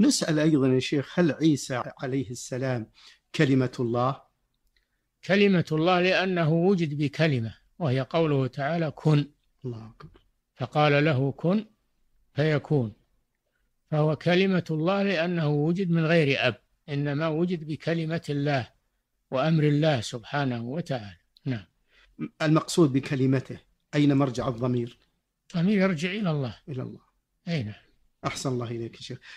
نسأل أيضا يا شيخ هل عيسى عليه السلام كلمة الله؟ كلمة الله لأنه وجد بكلمة وهي قوله تعالى كن الله أكبر فقال له كن فيكون فهو كلمة الله لأنه وجد من غير أب إنما وجد بكلمة الله وأمر الله سبحانه وتعالى نعم المقصود بكلمته أين مرجع الضمير؟ الضمير يرجع إلى الله إلى الله أي نعم أحسن الله إليك شيخ